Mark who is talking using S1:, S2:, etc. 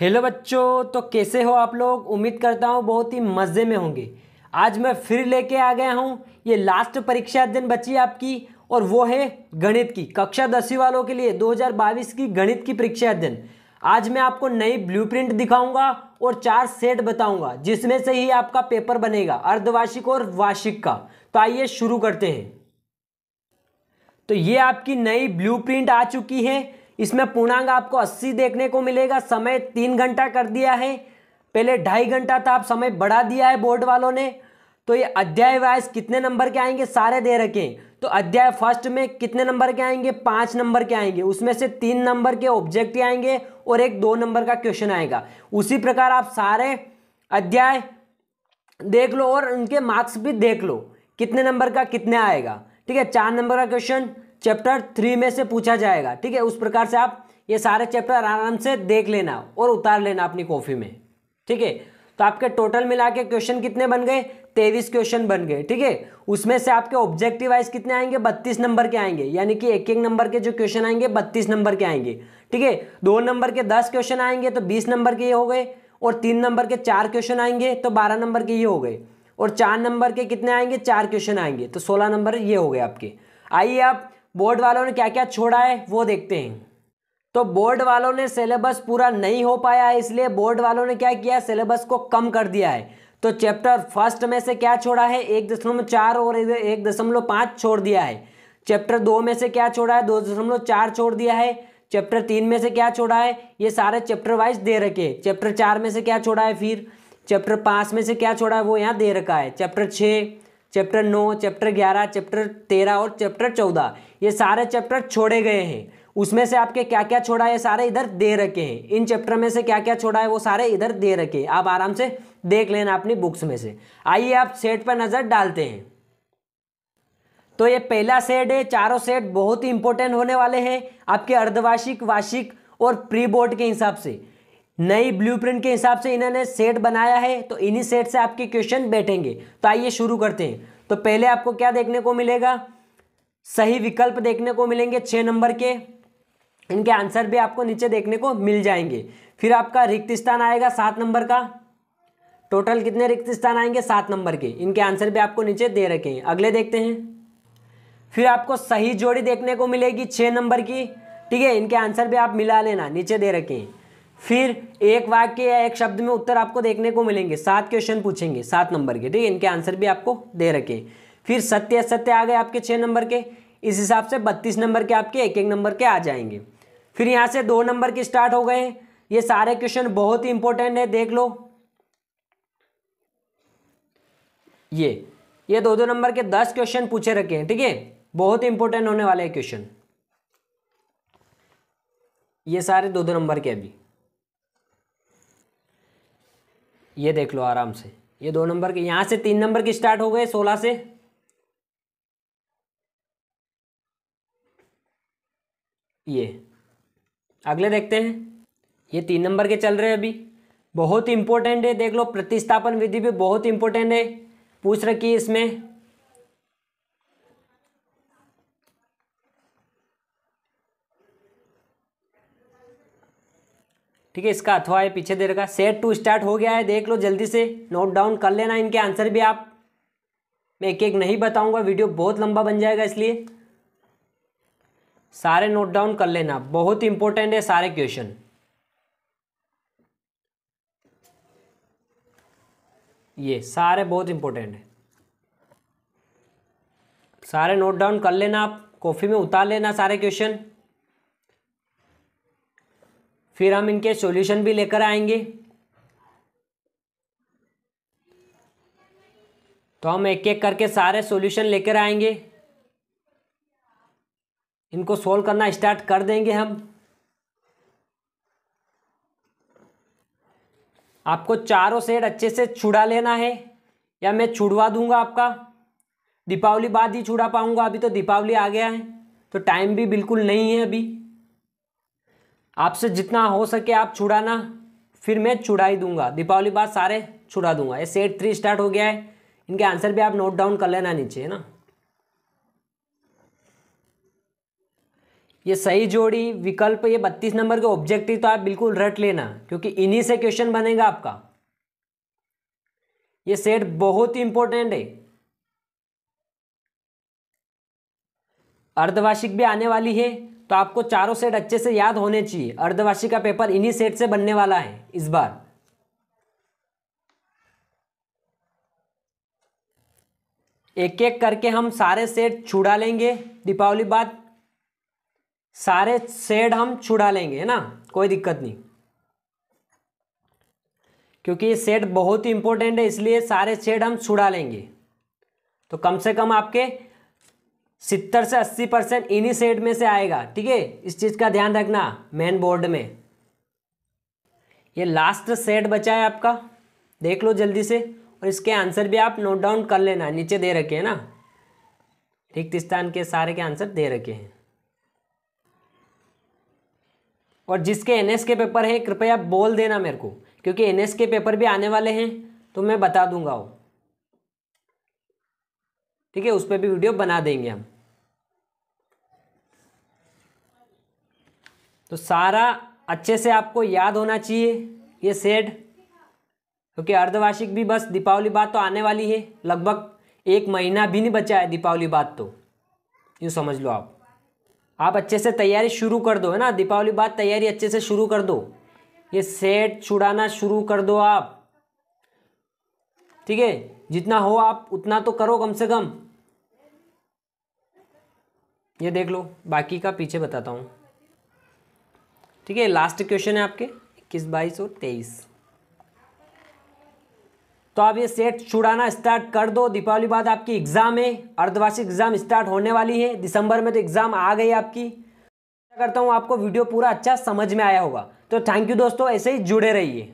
S1: hello बच्चों तो कैसे हो आप लोग उम्मीद करता हूँ बहुत ही मज़े में होंगे आज मैं फिर लेके आ गया हूँ ये लास्ट परीक्षा दिन बची आपकी और वो है गणित की कक्षा दसवीं वालों के लिए 2022 की गणित की परीक्षा अध्ययन आज मैं आपको नई ब्लूप्रिंट दिखाऊंगा और चार सेट बताऊंगा जिसमें से ही आपका पेपर बनेगा अर्धवार्षिक और वार्षिक का तो आइए शुरू करते हैं तो ये आपकी नई ब्लूप्रिंट आ चुकी है इसमें पूर्णांक आपको 80 देखने को मिलेगा समय तीन घंटा कर दिया है पहले ढाई घंटा था आप समय बढ़ा दिया है बोर्ड वालों ने तो ये अध्याय वाइज कितने नंबर के आएंगे सारे दे रखे तो अध्याय फर्स्ट में कितने नंबर के आएंगे पांच नंबर के आएंगे उसमें से तीन नंबर के ऑब्जेक्ट आएंगे और एक दो नंबर का क्वेश्चन आएगा उसी प्रकार आप सारे अध्याय देख लो और उनके मार्क्स भी देख लो कितने नंबर का कितने आएगा ठीक है चार नंबर का क्वेश्चन चैप्टर थ्री में से पूछा जाएगा ठीक है उस प्रकार से आप ये सारे चैप्टर आराम से देख लेना और उतार लेना अपनी कॉफी में ठीक है तो आपके टोटल मिला के क्वेश्चन कितने बन गए तेईस क्वेश्चन बन गए ठीक है उसमें से आपके ऑब्जेक्टिव वाइज कितने आएंगे बत्तीस नंबर के आएंगे यानी कि एक एक नंबर के जो क्वेश्चन आएंगे बत्तीस नंबर के आएंगे ठीक है दो नंबर के दस क्वेश्चन आएंगे तो बीस नंबर के ये हो गए और तीन नंबर के चार क्वेश्चन आएंगे तो बारह नंबर के ये हो गए और चार नंबर के कितने आएंगे चार क्वेश्चन आएंगे तो सोलह नंबर ये हो गए आपके आइए आप बोर्ड वालों ने क्या क्या छोड़ा है वो देखते हैं तो बोर्ड वालों ने सिलेबस पूरा नहीं हो पाया है इसलिए बोर्ड वालों ने क्या किया सिलेबस को कम कर दिया है तो चैप्टर फर्स्ट में से क्या छोड़ा है एक दशमलव चार और एक दशमलव पाँच छोड़ दिया है चैप्टर दो में से क्या छोड़ा है दो दशमलव चार छोड़ दिया है चैप्टर तीन में से क्या छोड़ा है ये सारे चैप्टर वाइज दे रखे चैप्टर चार में से क्या छोड़ा है फिर चैप्टर पाँच में से क्या छोड़ा है वो यहाँ दे रखा है चैप्टर छः चैप्टर नौ चैप्टर ग्यारह चैप्टर तेरह और चैप्टर चौदह ये सारे चैप्टर छोड़े गए हैं उसमें से आपके क्या क्या छोड़ा है सारे इधर दे रखे हैं इन चैप्टर में से क्या क्या छोड़ा है वो सारे इधर दे रखे हैं आप आराम से देख लेना अपनी बुक्स में से आइए आप सेट पर नज़र डालते हैं तो ये पहला सेट है चारों सेट बहुत ही इंपॉर्टेंट होने वाले हैं आपके अर्धवार्षिक वार्षिक और प्री बोर्ड के हिसाब से नई ब्लूप्रिंट के हिसाब से इन्होंने सेट बनाया है तो इन्हीं सेट से आपके क्वेश्चन बैठेंगे तो आइए शुरू करते हैं तो पहले आपको क्या देखने को मिलेगा सही विकल्प देखने को मिलेंगे छः नंबर के इनके आंसर भी आपको नीचे देखने को मिल जाएंगे फिर आपका रिक्त स्थान आएगा सात नंबर का टोटल कितने रिक्त स्थान आएंगे सात नंबर के इनके आंसर भी आपको नीचे दे रखे हैं अगले देखते हैं फिर आपको सही जोड़ी देखने को मिलेगी छः नंबर की ठीक है इनके आंसर भी आप मिला लेना नीचे दे रखे हैं फिर एक वाक्य या एक शब्द में उत्तर आपको देखने को मिलेंगे सात क्वेश्चन पूछेंगे सात नंबर के ठीक है इनके आंसर भी आपको दे रखे फिर सत्य असत्य आ गए आपके छः नंबर के इस हिसाब से बत्तीस नंबर के आपके एक एक नंबर के आ जाएंगे फिर यहाँ से दो नंबर के स्टार्ट हो गए ये सारे क्वेश्चन बहुत ही इंपॉर्टेंट है देख लो ये ये दो दो नंबर के दस क्वेश्चन पूछे रखे हैं ठीक है बहुत इंपॉर्टेंट होने वाले क्वेश्चन ये सारे दो दो नंबर के अभी ये देख लो आराम से ये दो नंबर के यहाँ से तीन नंबर की स्टार्ट हो गए सोलह से ये अगले देखते हैं ये तीन नंबर के चल रहे हैं अभी बहुत इंपॉर्टेंट है देख लो प्रतिस्थापन विधि भी बहुत इंपॉर्टेंट है पूछ रखी है इसमें ठीक है इसका अथवा है पीछे दे रखा सेट टू स्टार्ट हो गया है देख लो जल्दी से नोट डाउन कर लेना इनके आंसर भी आप मैं एक एक नहीं बताऊंगा वीडियो बहुत लंबा बन जाएगा इसलिए सारे नोट डाउन कर लेना बहुत इंपॉर्टेंट है सारे क्वेश्चन ये सारे बहुत इंपॉर्टेंट है सारे नोट डाउन कर लेना आप कॉफ़ी में उतार लेना सारे क्वेश्चन फिर हम इनके सॉल्यूशन भी लेकर आएंगे तो हम एक एक करके सारे सॉल्यूशन लेकर आएंगे इनको सोल्व करना स्टार्ट कर देंगे हम आपको चारों सेट अच्छे से छुड़ा लेना है या मैं छुड़वा दूंगा आपका दीपावली बाद ही छुड़ा पाऊंगा अभी तो दीपावली आ गया है तो टाइम भी बिल्कुल नहीं है अभी आपसे जितना हो सके आप छुड़ाना फिर मैं छुड़ा ही दूंगा दीपावली बाद सारे छुड़ा दूंगा ये सेट थ्री स्टार्ट हो गया है इनके आंसर भी आप नोट डाउन कर लेना नीचे है ना ये सही जोड़ी विकल्प ये बत्तीस नंबर के ऑब्जेक्टिव तो आप बिल्कुल रट लेना क्योंकि इन्हीं से क्वेश्चन बनेगा आपका ये सेट बहुत ही इंपॉर्टेंट है अर्धवार्षिक भी आने वाली है तो आपको चारों सेट अच्छे से याद होने चाहिए अर्धवार्षिक का पेपर इन्हीं सेट से बनने वाला है इस बार एक एक करके हम सारे सेट छुड़ा लेंगे दीपावली बाद सारे सेट हम छुड़ा लेंगे है ना कोई दिक्कत नहीं क्योंकि ये सेट बहुत ही इंपॉर्टेंट है इसलिए सारे सेट हम छुड़ा लेंगे तो कम से कम आपके सितर से अस्सी परसेंट इन्हीं सेट में से आएगा ठीक है इस चीज़ का ध्यान रखना मेन बोर्ड में ये लास्ट सेट बचा है आपका देख लो जल्दी से और इसके आंसर भी आप नोट डाउन कर लेना नीचे दे रखे हैं ना रिक्त स्थान के सारे के आंसर दे रखे हैं और जिसके एनएस के पेपर है कृपया बोल देना मेरे को क्योंकि एनएस के पेपर भी आने वाले हैं तो मैं बता दूंगा वो ठीक है उस पर भी वीडियो बना देंगे हम तो सारा अच्छे से आपको याद होना चाहिए ये सेड क्योंकि अर्धवार्षिक भी बस दीपावली बाद तो आने वाली है लगभग एक महीना भी नहीं बचा है दीपावली बाद तो यूँ समझ लो आप आप अच्छे से तैयारी शुरू कर दो है ना दीपावली बाद तैयारी अच्छे से शुरू कर दो ये सेट छुड़ाना शुरू कर दो आप ठीक है जितना हो आप उतना तो करो कम से कम ये देख लो बाकी का पीछे बताता हूँ ठीक है लास्ट क्वेश्चन है आपके इक्कीस बाईस और तेईस तो आप ये सेट छुड़ाना स्टार्ट कर दो दीपावली बाद आपकी एग्ज़ाम है अर्धवार्षिक एग्ज़ाम स्टार्ट होने वाली है दिसंबर में तो एग्ज़ाम आ गई आपकी करता हूँ आपको वीडियो पूरा अच्छा समझ में आया होगा तो थैंक यू दोस्तों ऐसे ही जुड़े रहिए